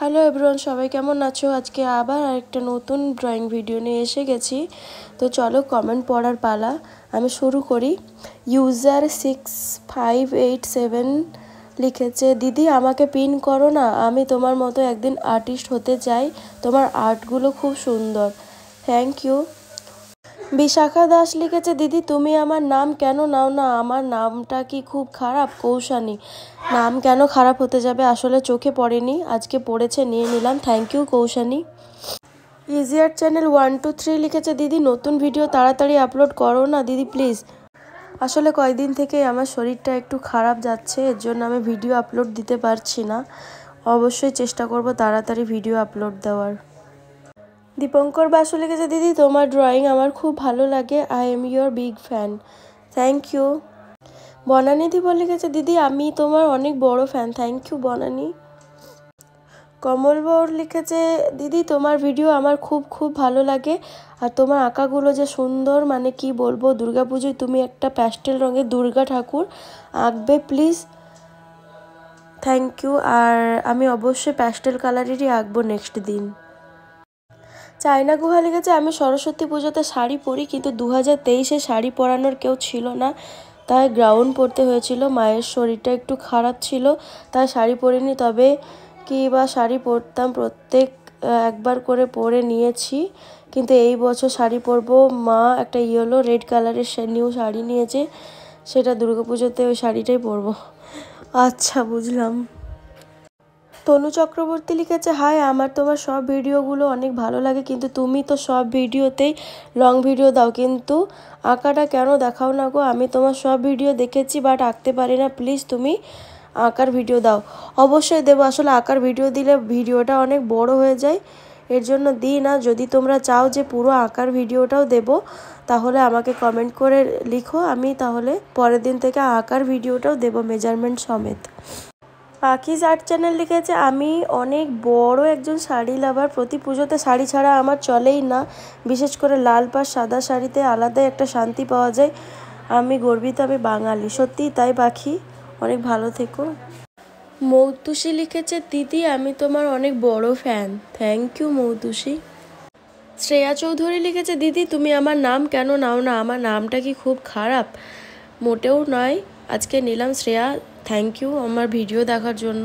hello everyone সবাই কেমন আছো আজকে আবার আরেকটা নতুন ড্রয়িং ভিডিও নিয়ে এসে গেছি তো চলো কমেন্ট পড়ার পালা আমি শুরু করি user six five eight seven লিখেছে দিদি আমাকে পিন করো না আমি তোমার মতো একদিন আর্টিস্ট হতে চাই তোমার আর্টগুলো খুব সুন্দর থ্যাংক ইউ বিশাখা দাস লিখেছে দিদি তুমি আমার নাম কেন নাও না আমার নামটা কি খুব খারাপ কৌশানী নাম কেন খারাপ হতে যাবে আসলে চোখে পড়েনি আজকে পড়েছে নিয়ে নিলাম থ্যাংক ইউ কৌশানি ইজিয়ার চ্যানেল ওয়ান টু থ্রি লিখেছে দিদি নতুন ভিডিও তাড়াতাড়ি আপলোড করো না দিদি প্লিজ আসলে কয়েকদিন থেকে আমার শরীরটা একটু খারাপ যাচ্ছে এর জন্য আমি ভিডিও আপলোড দিতে পারছি না অবশ্যই চেষ্টা করব তাড়াতাড়ি ভিডিও আপলোড দেওয়ার দীপঙ্কর বাসু লিখেছে দিদি তোমার ড্রয়িং আমার খুব ভালো লাগে I am your big fan thank you বনানিধি বলে গেছে দিদি আমি তোমার অনেক বড় fan thank you Banani Kamal বর লিখেছে দিদি তোমার ভিডিও আমার খুব খুব ভালো লাগে আর তোমার আঁকাগুলো যে সুন্দর মানে কি বলবো দুর্গাপুজোয় তুমি একটা প্যাস্টেল রঙের দুর্গা ঠাকুর আঁকবে প্লিজ থ্যাংক ইউ আর আমি অবশ্যই প্যাস্টেল কালারেরই আঁকবো নেক্সট দিন চায়না গুহা লিখেছে আমি সরস্বতী পুজোতে শাড়ি পরি কিন্তু দু হাজার তেইশে শাড়ি পরানোর কেউ ছিল না তাই গ্রাউন্ড পরতে হয়েছিল মায়ের শরীরটা একটু খারাপ ছিল তাই শাড়ি পরিনি তবে কি বা শাড়ি পরতাম প্রত্যেক একবার করে পরে নিয়েছি কিন্তু এই বছর শাড়ি পরবো মা একটা ইয়েলো রেড কালারের নিউ শাড়ি নিয়েছে সেটা দুর্গাপুজোতে ওই শাড়িটাই পরবো আচ্ছা বুঝলাম তনু চক্রবর্তী লিখেছে হাই আমার তোমার সব ভিডিওগুলো অনেক ভালো লাগে কিন্তু তুমি তো সব ভিডিওতেই লং ভিডিও দাও কিন্তু আঁকাটা কেন দেখাও না গো আমি তোমার সব ভিডিও দেখেছি বাট আঁকতে পারি না প্লিজ তুমি আঁকার ভিডিও দাও অবশ্যই দেবো আসলে আঁকার ভিডিও দিলে ভিডিওটা অনেক বড় হয়ে যায় এর জন্য দিই না যদি তোমরা চাও যে পুরো আঁকার ভিডিওটাও দেব তাহলে আমাকে কমেন্ট করে লিখো আমি তাহলে পরের দিন থেকে আঁকার ভিডিওটাও দেব মেজারমেন্ট সমেত পাখিজ আর্ট চ্যানেল লিখেছে আমি অনেক বড় একজন শাড়ি লাভার প্রতি পুজোতে শাড়ি ছাড়া আমার চলেই না বিশেষ করে লাল পাশ সাদা শাড়িতে আলাদাই একটা শান্তি পাওয়া যায় আমি গর্বিত আমি বাঙালি সত্যি তাই পাখি অনেক ভালো থেকো মৌতুষি লিখেছে দিদি আমি তোমার অনেক বড় fan thank you Moutushi Shreya Chowdhury লিখেছে দিদি তুমি আমার নাম কেন নাও না আমার নামটা কি খুব খারাপ মোটেও নয় আজকে নিলাম শ্রেয়া থ্যাংক ইউ আমার ভিডিও দেখার জন্য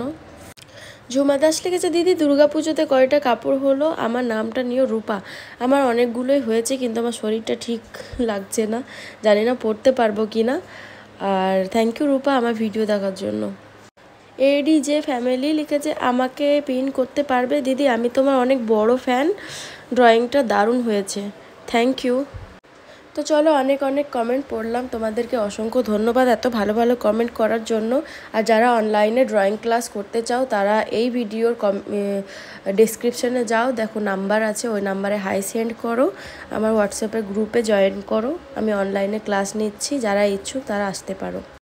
ঝুমা দাস লিখেছে দিদি দুর্গা পুজোতে কয়টা কাপড় হলো আমার নামটা নিয়েও রূপা আমার অনেকগুলোই হয়েছে কিন্তু আমার শরীরটা ঠিক লাগছে না জানি না পড়তে পারবো কি না আর থ্যাংক ইউ রূপা আমার ভিডিও দেখার জন্য এডি যে ফ্যামিলি লিখেছে আমাকে পিন করতে পারবে দিদি আমি তোমার অনেক বড় ফ্যান ড্রয়িংটা দারুণ হয়েছে থ্যাংক ইউ তো চলো অনেক অনেক কমেন্ট পড়লাম তোমাদেরকে অসংখ্য ধন্যবাদ এত ভালো ভালো কমেন্ট করার জন্য আর যারা অনলাইনে ড্রয়িং ক্লাস করতে চাও তারা এই ভিডিওর কম ডিসক্রিপশানে যাও দেখো নাম্বার আছে ওই নাম্বারে হাই সেন্ড করো আমার হোয়াটসঅ্যাপের গ্রুপে জয়েন করো আমি অনলাইনে ক্লাস নিচ্ছি যারা ইচ্ছুক তারা আসতে পারো